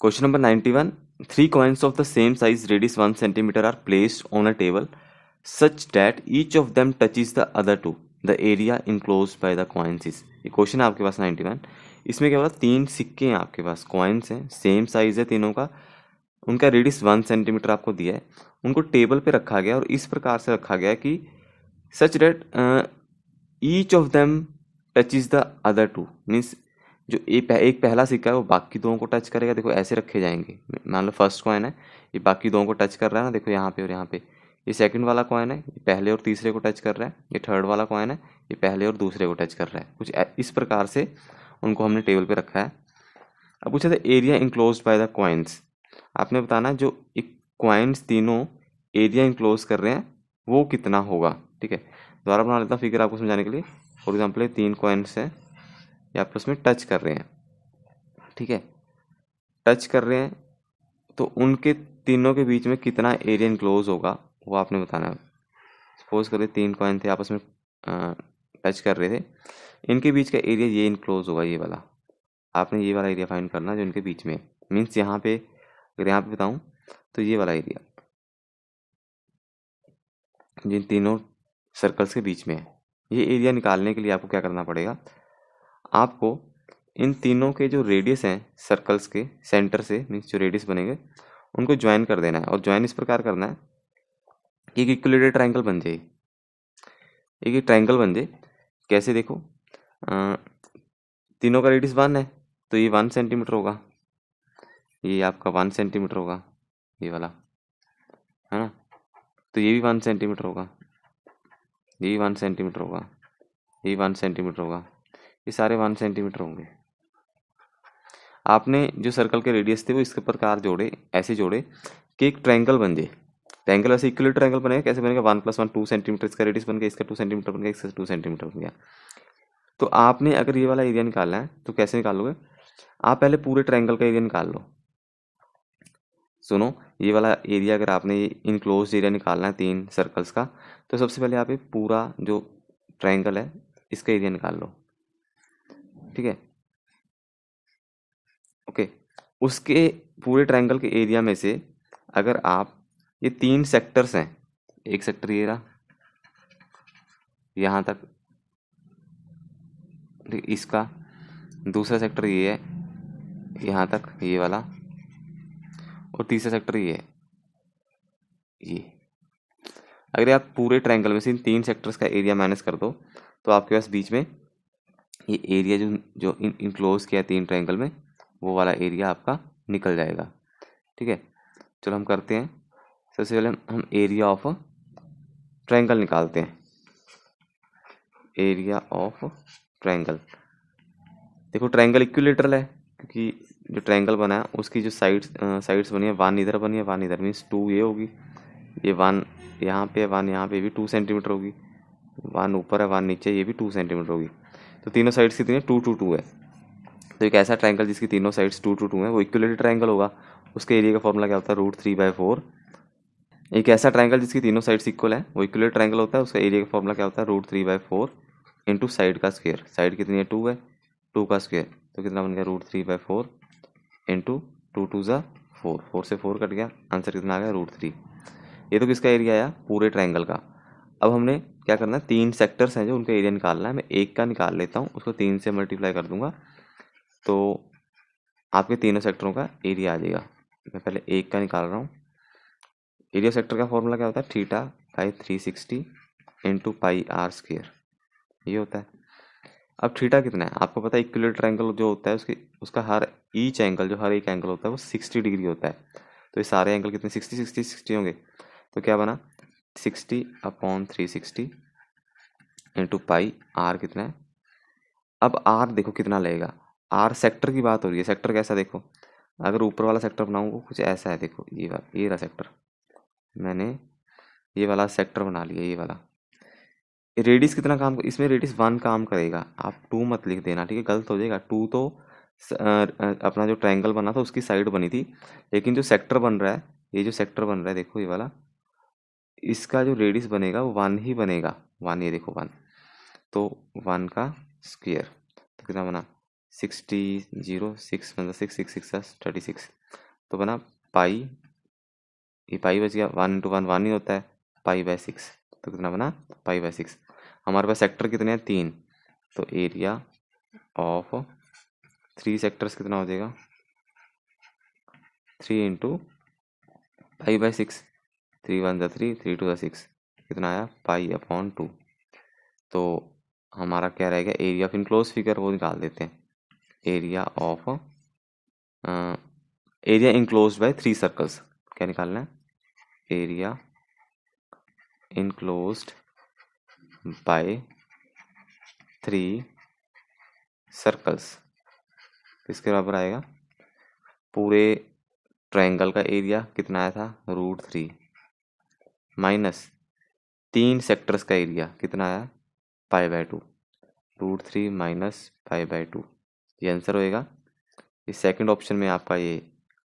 question number ninety one three coins of the same size radius one centimetre are placed on a table such that each of them touches the other two the area enclose by the coins is ये क्वेश्चन है आपके पास ninety one इसमें क्या होता है तीन सिक्के हैं आपके पास कॉइन्स हैं सेम साइज है तीनों का उनका रेडिस वन सेंटीमीटर आपको दिया है उनको टेबल पर रखा गया और इस प्रकार से रखा गया कि such that each of them touches the other two means जो ये पह, एक पहला सिक्का है वो बाकी दोनों को टच करेगा देखो ऐसे रखे जाएंगे मान लो फर्स्ट कॉइन है ये बाकी दोनों को टच कर रहा है ना देखो यहाँ पे और यहाँ पे ये सेकंड वाला कॉइन है ये पहले और तीसरे को टच कर रहा है ये थर्ड वाला कॉइन है ये पहले और दूसरे को टच कर रहा है कुछ इस प्रकार से उनको हमने टेबल पर रखा है अब पूछा था area enclose by the coins आपने बताना जो एक कॉइन्स तीनों एरिया इंक्लोज कर रहे हैं वो कितना होगा ठीक है दोबारा बना लेता हूँ फिगर आपको समझाने के लिए फॉर एग्जाम्पल ये तीन कॉइन्स हैं या आपस में टच कर रहे हैं ठीक है टच कर रहे हैं तो उनके तीनों के बीच में कितना एरिया इनक्लोज होगा वो आपने बताना है सपोज करिए तीन कॉइन थे आपस में टच कर रहे थे इनके बीच का एरिया ये इनक्लोज होगा ये वाला आपने ये वाला एरिया फाइंड करना जो इनके बीच में मीन्स यहाँ पे अगर यहाँ पे बताऊँ तो ये वाला एरिया जिन तीनों सर्कल्स के बीच में है ये एरिया निकालने के लिए आपको क्या करना पड़ेगा आपको इन तीनों के जो रेडियस हैं सर्कल्स के सेंटर से मीन्स जो रेडियस बनेंगे उनको ज्वाइन कर देना है और ज्वाइन इस प्रकार करना है कि एक इक्वलेटेड ट्राइंगल बन जाए एक एक ट्राइंगल बन जाए कैसे देखो आ, तीनों का रेडियस वन है तो ये वन सेंटीमीटर होगा ये आपका वन सेंटीमीटर होगा ये वाला है ना तो ये भी वन सेंटीमीटर होगा ये वन सेंटीमीटर होगा ये वन सेंटीमीटर होगा ये सारे वन सेंटीमीटर होंगे आपने जो सर्कल के रेडियस थे वो इसके प्रकार जोड़े ऐसे जोड़े कि एक ट्रैंगल बन जाए ट्रैंगल ऐसे इक्वल ट्रैंगल बनेगा कैसे बनेगा one plus one two centimetre इसका रेडियस बन गया इसका टू सेंटीमीटर बन गया इसका टू सेंटीमीटर बन गया तो आपने अगर ये वाला एरिया निकालना है तो कैसे निकालोगे आप पहले पूरे ट्रैंगल का एरिया निकाल लो सुनो ये वाला एरिया अगर आपने इनक्लोज एरिया निकालना है तीन सर्कल्स का तो सबसे पहले आप ये पूरा जो ट्रैंगल है इसका एरिया निकाल लो ठीक है ओके उसके पूरे ट्रायंगल के एरिया में से अगर आप ये तीन सेक्टर्स हैं एक सेक्टर ये रहा यहाँ तक इसका दूसरा सेक्टर ये है यहाँ तक ये वाला और तीसरा सेक्टर ये है ये अगर आप पूरे ट्रायंगल में से इन तीन सेक्टर्स का एरिया माइनस कर दो तो आपके पास बीच में ये एरिया जो जो इन इनक्लोज किया है तीन ट्रायंगल में वो वाला एरिया आपका निकल जाएगा ठीक है चलो हम करते हैं सबसे पहले हम, हम एरिया ऑफ ट्रायंगल निकालते हैं एरिया ऑफ ट्रायंगल देखो ट्रायंगल इक्विलेटरल है क्योंकि जो ट्रायंगल बना है उसकी जो साइड्स साइड्स बनी है वन इधर बनी है वन इधर मीन्स टू ये होगी ये वन यहाँ पे वन यहाँ पे भी टू सेंटीमीटर होगी वन ऊपर है वन नीचे ये भी टू सेंटीमीटर होगी तो तीनों साइड्स कितनी टू टू टू है तो एक ऐसा ट्राइंगल जिसकी तीनों साइड्स टू टू टू हैं वो इक्वलेटेड ट्राइंगल होगा उसके एरिया का फॉर्मूला क्या होता है रूट थ्री बाय फोर एक ऐसा ट्राइंगल जिसकी तीनों साइड्स इक्वल है वो इक्वलेट ट्राइंगल होता है उसका एरिया का फॉर्मूला क्या होता है root three by four into side का स्क्वेयर साइड कितनी है टू है टू का स्क्वेयर तो कितना बन गया root three by four into two two ज़ा फोर फोर से फोर कट गया आंसर कितना आ गया रूट थ्री ये तो किसका एरिया आया पूरे ट्राइंगल का अब हमने क्या करना है तीन सेक्टर्स हैं जो उनका एरिया निकालना है मैं एक का निकाल लेता हूँ उसको तीन से मल्टीप्लाई कर दूंगा तो आपके तीनों सेक्टरों का एरिया आ जाएगा मैं पहले एक का निकाल रहा हूँ एरिया सेक्टर का फॉर्मूला क्या होता है theta pi three sixty into pi r square ये होता है अब थीटा कितना है आपको पता है इक्विलेटर एंगल जो होता है उसकी उसका हर ईच एंगल जो हर एक एंगल होता है वो सिक्सटी डिग्री होता है तो ये सारे एंगल कितने सिक्सटी सिक्सटी सिक्सटी होंगे तो क्या बना sixty upon three sixty into pi r कितना है अब आर देखो कितना लगेगा आर सेक्टर की बात हो रही है सेक्टर कैसा देखो अगर ऊपर वाला सेक्टर बनाऊंगा कुछ ऐसा है देखो ये वाला ये रहा सेक्टर मैंने ये वाला सेक्टर बना लिया ये वाला रेडिस कितना काम इसमें रेडिस वन काम करेगा आप टू मत लिख देना ठीक है गलत हो जाएगा टू तो अपना जो ट्रायंगल बना था उसकी साइड बनी थी लेकिन जो सेक्टर बन रहा है ये जो सेक्टर बन रहा है देखो ये वाला इसका जो रेडियस बनेगा वो वन ही बनेगा वन ये देखो वन तो वन का स्क्वेयर तो कितना बना सिक्सटी जीरो सिक्स मतलब six six six thirty six तो बना पाई ये पाई बच गया वन इंटू वन वन ही होता है पाई बाय सिक्स तो कितना बना पाई बाय सिक्स हमारे पास सेक्टर कितने हैं तीन तो एरिया ऑफ थ्री सेक्टर्स कितना हो जाएगा three into pi by six three one जो थ्री थ्री टू सिक्स कितना आया पाई अपॉन टू तो हमारा क्या रहेगा एरिया ऑफ इनक्लोज फिगर वो निकाल देते हैं area of area enclose by three circles क्या निकालना है area enclose by three circles इसके बराबर आएगा पूरे ट्रायंगल का एरिया कितना आया था रूट थ्री माइनस तीन सेक्टर्स का एरिया कितना आया pi by two root three minus pi by two ये आंसर होएगा इस सेकंड ऑप्शन में आपका ये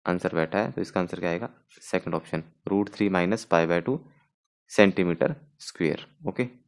आंसर बैठा है तो इसका आंसर क्या आएगा second option root three minus pi by two centimetre square okay